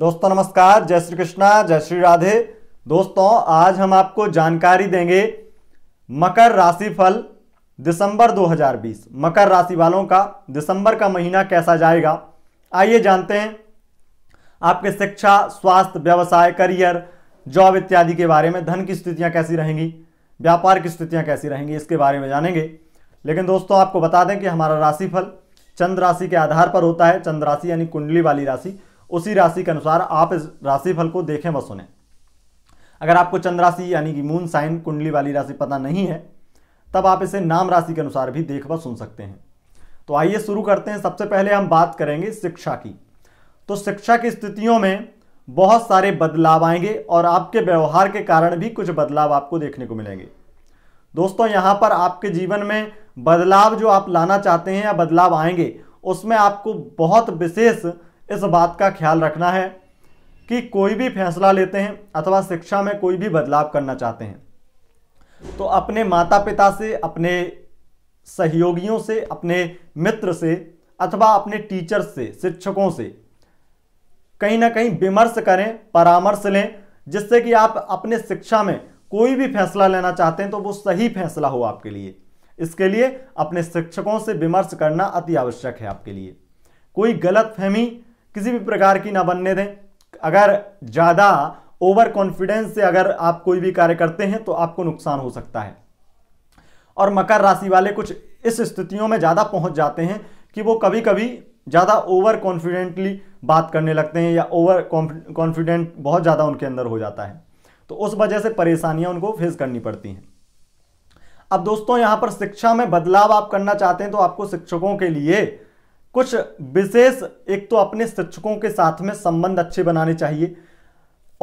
दोस्तों नमस्कार जय श्री कृष्णा जय श्री राधे दोस्तों आज हम आपको जानकारी देंगे मकर राशि फल दिसंबर 2020 मकर राशि वालों का दिसंबर का महीना कैसा जाएगा आइए जानते हैं आपके शिक्षा स्वास्थ्य व्यवसाय करियर जॉब इत्यादि के बारे में धन की स्थितियां कैसी रहेंगी व्यापार की स्थितियां कैसी रहेंगी इसके बारे में जानेंगे लेकिन दोस्तों आपको बता दें कि हमारा राशिफल चंद्र राशि के आधार पर होता है चंद्र राशि यानी कुंडली वाली राशि उसी राशि के अनुसार आप इस राशिफल को देखें व सुने अगर आपको चंद्र राशि यानी कि मून साइन कुंडली वाली राशि पता नहीं है तब आप इसे नाम राशि के अनुसार भी देख व सुन सकते हैं तो आइए शुरू करते हैं सबसे पहले हम बात करेंगे शिक्षा की तो शिक्षा की स्थितियों में बहुत सारे बदलाव आएंगे और आपके व्यवहार के कारण भी कुछ बदलाव आपको देखने को मिलेंगे दोस्तों यहाँ पर आपके जीवन में बदलाव जो आप लाना चाहते हैं या बदलाव आएंगे उसमें आपको बहुत विशेष इस बात का ख्याल रखना है कि कोई भी फैसला लेते हैं अथवा शिक्षा में कोई भी बदलाव करना चाहते हैं तो अपने माता पिता से अपने सहयोगियों से अपने मित्र से अथवा अपने टीचर से शिक्षकों से कहीं ना कहीं विमर्श करें परामर्श लें जिससे कि आप अपने शिक्षा में कोई भी फैसला लेना चाहते हैं तो वो सही फैसला हो आपके लिए इसके लिए अपने शिक्षकों से विमर्श करना अति आवश्यक है आपके लिए कोई गलत फहमी किसी भी प्रकार की ना बनने दें अगर ज़्यादा ओवर कॉन्फिडेंस से अगर आप कोई भी कार्य करते हैं तो आपको नुकसान हो सकता है और मकर राशि वाले कुछ इस स्थितियों में ज़्यादा पहुंच जाते हैं कि वो कभी कभी ज़्यादा ओवर कॉन्फिडेंटली बात करने लगते हैं या ओवर कॉन्फिडेंट बहुत ज़्यादा उनके अंदर हो जाता है तो उस वजह से परेशानियां उनको फेस करनी पड़ती हैं अब दोस्तों यहाँ पर शिक्षा में बदलाव आप करना चाहते हैं तो आपको शिक्षकों के लिए कुछ विशेष एक तो अपने शिक्षकों के साथ में संबंध अच्छे बनाने चाहिए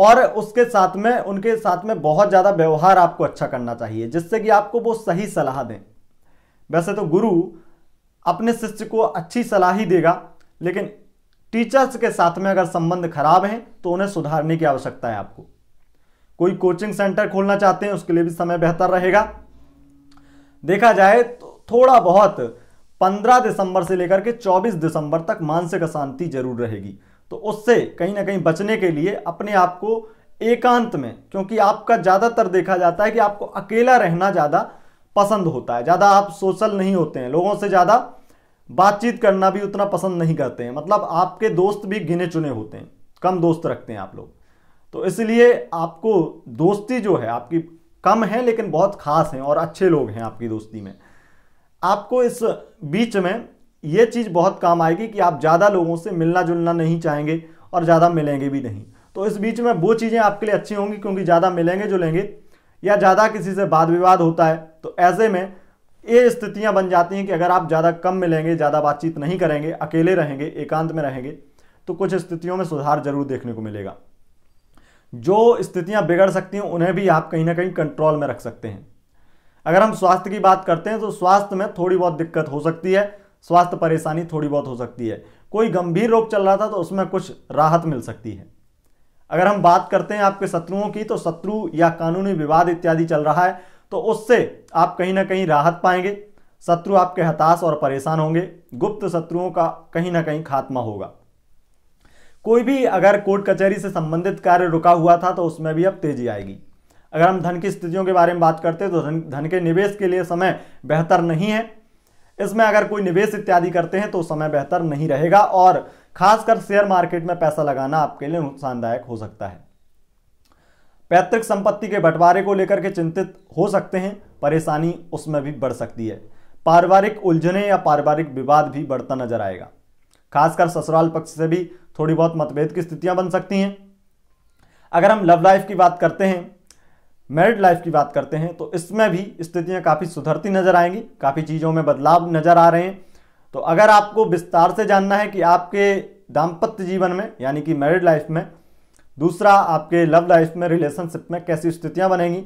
और उसके साथ में उनके साथ में बहुत ज़्यादा व्यवहार आपको अच्छा करना चाहिए जिससे कि आपको वो सही सलाह दें वैसे तो गुरु अपने शिष्य को अच्छी सलाह ही देगा लेकिन टीचर्स के साथ में अगर संबंध खराब हैं तो उन्हें सुधारने की आवश्यकता है आपको कोई कोचिंग सेंटर खोलना चाहते हैं उसके लिए भी समय बेहतर रहेगा देखा जाए तो थोड़ा बहुत 15 दिसंबर से लेकर के 24 दिसंबर तक मानसिक अशांति जरूर रहेगी तो उससे कहीं ना कहीं बचने के लिए अपने आप को एकांत में क्योंकि आपका ज़्यादातर देखा जाता है कि आपको अकेला रहना ज़्यादा पसंद होता है ज़्यादा आप सोशल नहीं होते हैं लोगों से ज़्यादा बातचीत करना भी उतना पसंद नहीं करते हैं मतलब आपके दोस्त भी गिने चुने होते हैं कम दोस्त रखते हैं आप लोग तो इसलिए आपको दोस्ती जो है आपकी कम है लेकिन बहुत खास हैं और अच्छे लोग हैं आपकी दोस्ती में आपको इस बीच में ये चीज़ बहुत काम आएगी कि आप ज़्यादा लोगों से मिलना जुलना नहीं चाहेंगे और ज़्यादा मिलेंगे भी नहीं तो इस बीच में वो चीज़ें आपके लिए अच्छी होंगी क्योंकि ज़्यादा मिलेंगे जुलेंगे या ज़्यादा किसी से वाद विवाद होता है तो ऐसे में ये स्थितियाँ बन जाती हैं कि अगर आप ज़्यादा कम मिलेंगे ज़्यादा बातचीत नहीं करेंगे अकेले रहेंगे एकांत में रहेंगे तो कुछ स्थितियों में सुधार जरूर देखने को मिलेगा जो स्थितियाँ बिगड़ सकती हैं उन्हें भी आप कहीं ना कहीं कंट्रोल में रख सकते हैं अगर हम स्वास्थ्य की बात करते हैं तो स्वास्थ्य में थोड़ी बहुत दिक्कत हो सकती है स्वास्थ्य परेशानी थोड़ी बहुत हो सकती है कोई गंभीर रोग चल रहा था तो उसमें कुछ राहत मिल सकती है अगर हम बात करते हैं आपके शत्रुओं की तो शत्रु या कानूनी विवाद इत्यादि चल रहा है तो उससे आप कहीं ना कहीं राहत पाएंगे शत्रु आपके हताश और परेशान होंगे गुप्त शत्रुओं का कहीं ना कहीं खात्मा होगा कोई भी अगर कोर्ट कचहरी से संबंधित कार्य रुका हुआ था तो उसमें भी अब तेजी आएगी अगर हम धन की स्थितियों के बारे में बात करते हैं तो धन धन के निवेश के लिए समय बेहतर नहीं है इसमें अगर कोई निवेश इत्यादि करते हैं तो समय बेहतर नहीं रहेगा और खासकर शेयर मार्केट में पैसा लगाना आपके लिए नुकसानदायक हो सकता है पैतृक संपत्ति के बंटवारे को लेकर के चिंतित हो सकते हैं परेशानी उसमें भी बढ़ सकती है पारिवारिक उलझने या पारिवारिक विवाद भी बढ़ता नजर आएगा खासकर ससुराल पक्ष से भी थोड़ी बहुत मतभेद की स्थितियां बन सकती हैं अगर हम लव लाइफ की बात करते हैं मैरिड लाइफ की बात करते हैं तो इसमें भी स्थितियां काफ़ी सुधरती नजर आएंगी काफ़ी चीज़ों में बदलाव नज़र आ रहे हैं तो अगर आपको विस्तार से जानना है कि आपके दाम्पत्य जीवन में यानी कि मैरिड लाइफ में दूसरा आपके लव लाइफ में रिलेशनशिप में कैसी स्थितियां बनेंगी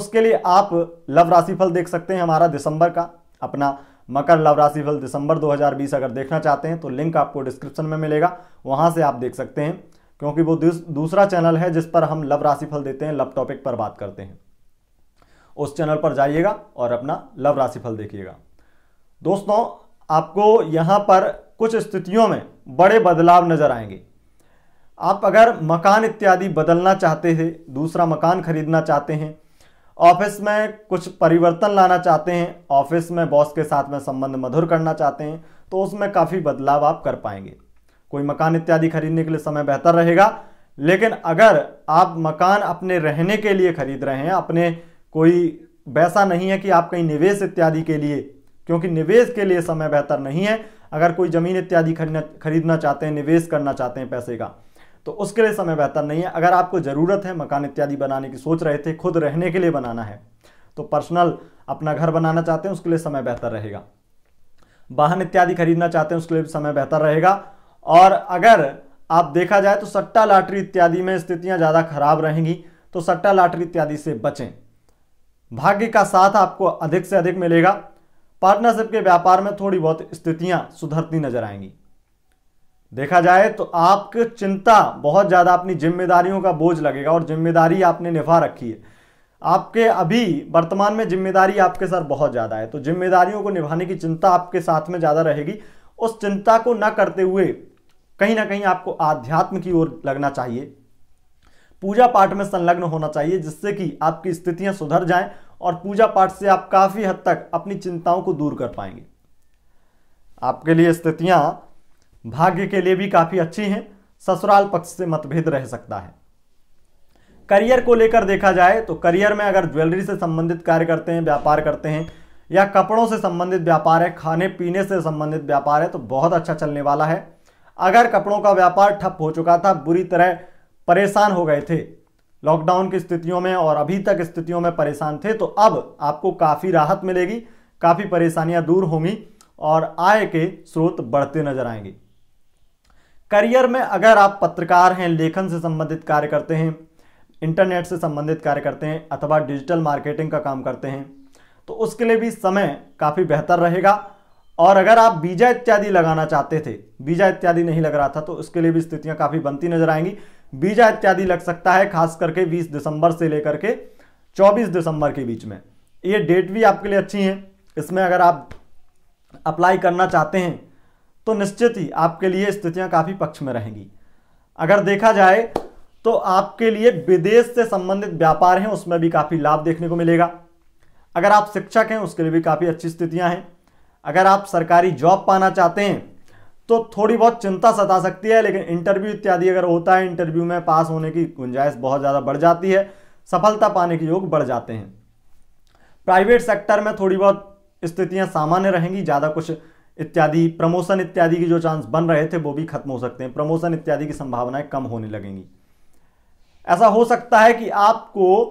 उसके लिए आप लव राशिफल देख सकते हैं हमारा दिसंबर का अपना मकर लव राशिफल दिसंबर 2020 अगर देखना चाहते हैं तो लिंक आपको डिस्क्रिप्शन में मिलेगा वहां से आप देख सकते हैं क्योंकि वो दूसरा चैनल है जिस पर हम लव राशिफल देते हैं लव टॉपिक पर बात करते हैं उस चैनल पर जाइएगा और अपना लव राशिफल देखिएगा दोस्तों आपको यहाँ पर कुछ स्थितियों में बड़े बदलाव नज़र आएंगे आप अगर मकान इत्यादि बदलना चाहते हैं दूसरा मकान खरीदना चाहते हैं ऑफिस में कुछ परिवर्तन लाना चाहते हैं ऑफिस में बॉस के साथ में संबंध मधुर करना चाहते हैं तो उसमें काफ़ी बदलाव आप कर पाएंगे कोई मकान इत्यादि खरीदने के लिए समय बेहतर रहेगा लेकिन अगर आप मकान अपने रहने के लिए खरीद रहे हैं अपने कोई वैसा नहीं है कि आप कहीं निवेश इत्यादि के लिए क्योंकि निवेश के लिए समय बेहतर नहीं है अगर कोई ज़मीन इत्यादि खरीदना खरीदना चाहते हैं निवेश करना चाहते हैं पैसे का तो उसके लिए समय बेहतर नहीं है अगर आपको ज़रूरत है मकान इत्यादि बनाने की सोच रहे थे खुद रहने के लिए बनाना है तो पर्सनल अपना घर बनाना चाहते हैं उसके लिए समय बेहतर रहेगा वाहन इत्यादि खरीदना चाहते हैं उसके लिए समय बेहतर रहेगा और अगर आप देखा जाए तो सट्टा लाटरी इत्यादि में स्थितियां ज़्यादा खराब रहेंगी तो सट्टा लाटरी इत्यादि से बचें भाग्य का साथ आपको अधिक से अधिक मिलेगा पार्टनरशिप के व्यापार में थोड़ी बहुत स्थितियां सुधरती नजर आएंगी देखा जाए तो आपकी चिंता बहुत ज़्यादा अपनी जिम्मेदारियों का बोझ लगेगा और जिम्मेदारी आपने निभा रखी है आपके अभी वर्तमान में जिम्मेदारी आपके साथ बहुत ज़्यादा है तो जिम्मेदारियों को निभाने की चिंता आपके साथ में ज़्यादा रहेगी उस चिंता को न करते हुए कहीं ना कहीं आपको आध्यात्म की ओर लगना चाहिए पूजा पाठ में संलग्न होना चाहिए जिससे कि आपकी स्थितियां सुधर जाएं और पूजा पाठ से आप काफ़ी हद तक अपनी चिंताओं को दूर कर पाएंगे आपके लिए स्थितियां भाग्य के लिए भी काफ़ी अच्छी हैं ससुराल पक्ष से मतभेद रह सकता है करियर को लेकर देखा जाए तो करियर में अगर ज्वेलरी से संबंधित कार्य करते हैं व्यापार करते हैं या कपड़ों से संबंधित व्यापार है खाने पीने से संबंधित व्यापार है तो बहुत अच्छा चलने वाला है अगर कपड़ों का व्यापार ठप हो चुका था बुरी तरह परेशान हो गए थे लॉकडाउन की स्थितियों में और अभी तक स्थितियों में परेशान थे तो अब आपको काफ़ी राहत मिलेगी काफ़ी परेशानियां दूर होंगी और आय के स्रोत बढ़ते नजर आएंगे करियर में अगर आप पत्रकार हैं लेखन से संबंधित कार्य करते हैं इंटरनेट से संबंधित कार्य करते हैं अथवा डिजिटल मार्केटिंग का काम करते हैं तो उसके लिए भी समय काफ़ी बेहतर रहेगा और अगर आप बीजा इत्यादि लगाना चाहते थे बीजा इत्यादि नहीं लग रहा था तो उसके लिए भी स्थितियां काफी बनती नजर आएंगी बीजा इत्यादि लग सकता है खास करके 20 दिसंबर से लेकर के 24 दिसंबर के बीच में ये डेट भी आपके लिए अच्छी है इसमें अगर आप अप्लाई करना चाहते हैं तो निश्चित ही आपके लिए स्थितियां काफी पक्ष में रहेंगी अगर देखा जाए तो आपके लिए विदेश से संबंधित व्यापार हैं उसमें भी काफी लाभ देखने को मिलेगा अगर आप शिक्षक हैं उसके लिए भी काफी अच्छी स्थितियां हैं अगर आप सरकारी जॉब पाना चाहते हैं तो थोड़ी बहुत चिंता सता सकती है लेकिन इंटरव्यू इत्यादि अगर होता है इंटरव्यू में पास होने की गुंजाइश बहुत ज़्यादा बढ़ जाती है सफलता पाने के योग बढ़ जाते हैं प्राइवेट सेक्टर में थोड़ी बहुत स्थितियां सामान्य रहेंगी ज़्यादा कुछ इत्यादि प्रमोशन इत्यादि के जो चांस बन रहे थे वो भी खत्म हो सकते हैं प्रमोशन इत्यादि की संभावनाएं कम होने लगेंगी ऐसा हो सकता है कि आपको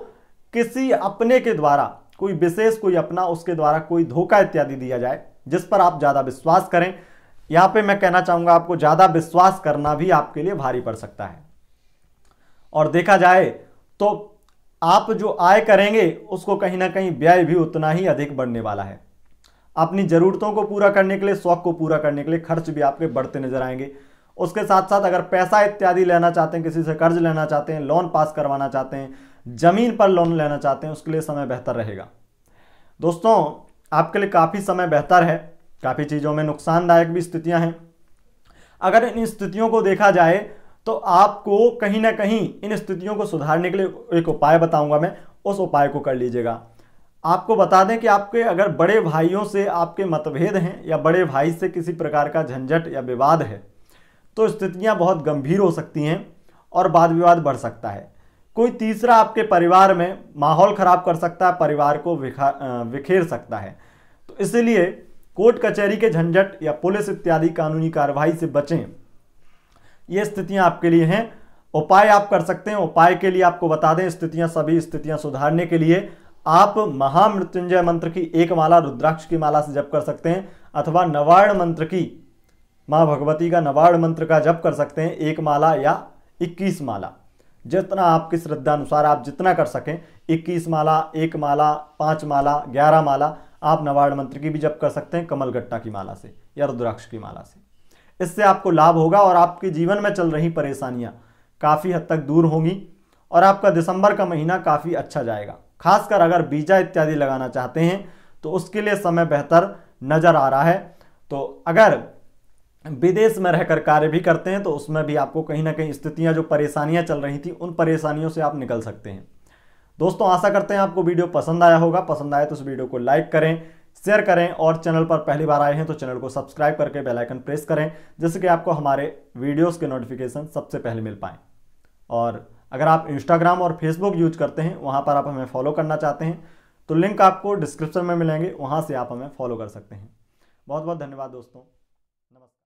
किसी अपने के द्वारा कोई विशेष कोई अपना उसके द्वारा कोई धोखा इत्यादि दिया जाए जिस पर आप ज़्यादा विश्वास करें यहां पे मैं कहना चाहूंगा आपको ज़्यादा विश्वास करना भी आपके लिए भारी पड़ सकता है और देखा जाए तो आप जो आय करेंगे उसको कहीं ना कहीं व्यय भी उतना ही अधिक बढ़ने वाला है अपनी ज़रूरतों को पूरा करने के लिए शौक को पूरा करने के लिए खर्च भी आपके बढ़ते नजर आएंगे उसके साथ साथ अगर पैसा इत्यादि लेना चाहते हैं किसी से कर्ज लेना चाहते हैं लोन पास करवाना चाहते हैं ज़मीन पर लोन लेना चाहते हैं उसके लिए समय बेहतर रहेगा दोस्तों आपके लिए काफ़ी समय बेहतर है काफ़ी चीज़ों में नुकसानदायक भी स्थितियाँ हैं अगर इन स्थितियों को देखा जाए तो आपको कहीं ना कहीं इन स्थितियों को सुधारने के लिए एक उपाय बताऊंगा मैं उस उपाय को कर लीजिएगा आपको बता दें कि आपके अगर बड़े भाइयों से आपके मतभेद हैं या बड़े भाई से किसी प्रकार का झंझट या विवाद है तो स्थितियां बहुत गंभीर हो सकती हैं और वाद विवाद बढ़ सकता है कोई तीसरा आपके परिवार में माहौल ख़राब कर सकता है परिवार को विखेर सकता है तो इसलिए कोर्ट कचहरी के झंझट या पुलिस इत्यादि कानूनी कार्रवाई से बचें ये स्थितियां आपके लिए हैं उपाय आप कर सकते हैं उपाय के लिए आपको बता दें स्थितियां सभी स्थितियां सुधारने के लिए आप महामृत्युंजय मंत्र की एक माला रुद्राक्ष की माला से जप कर सकते हैं अथवा नवार्ण मंत्र की माँ भगवती का नवार्ण मंत्र का जप कर सकते हैं एक माला या इक्कीस माला जितना आपकी श्रद्धा अनुसार आप जितना कर सकें इक्कीस माला एक माला पाँच माला ग्यारह माला आप नवार्ड मंत्र की भी जप कर सकते हैं कमल गट्टा की माला से या रुद्राक्ष की माला से इससे आपको लाभ होगा और आपके जीवन में चल रही परेशानियां काफ़ी हद तक दूर होंगी और आपका दिसंबर का महीना काफ़ी अच्छा जाएगा खासकर अगर बीजा इत्यादि लगाना चाहते हैं तो उसके लिए समय बेहतर नज़र आ रहा है तो अगर विदेश में रहकर कार्य भी करते हैं तो उसमें भी आपको कहीं ना कहीं स्थितियां जो परेशानियां चल रही थी उन परेशानियों से आप निकल सकते हैं दोस्तों आशा करते हैं आपको वीडियो पसंद आया होगा पसंद आए तो उस वीडियो को लाइक करें शेयर करें और चैनल पर पहली बार आए हैं तो चैनल को सब्सक्राइब करके बेल आइकन प्रेस करें जिससे कि आपको हमारे वीडियोस के नोटिफिकेशन सबसे पहले मिल पाएँ और अगर आप इंस्टाग्राम और फेसबुक यूज करते हैं वहाँ पर आप हमें फॉलो करना चाहते हैं तो लिंक आपको डिस्क्रिप्शन में मिलेंगे वहाँ से आप हमें फॉलो कर सकते हैं बहुत बहुत धन्यवाद दोस्तों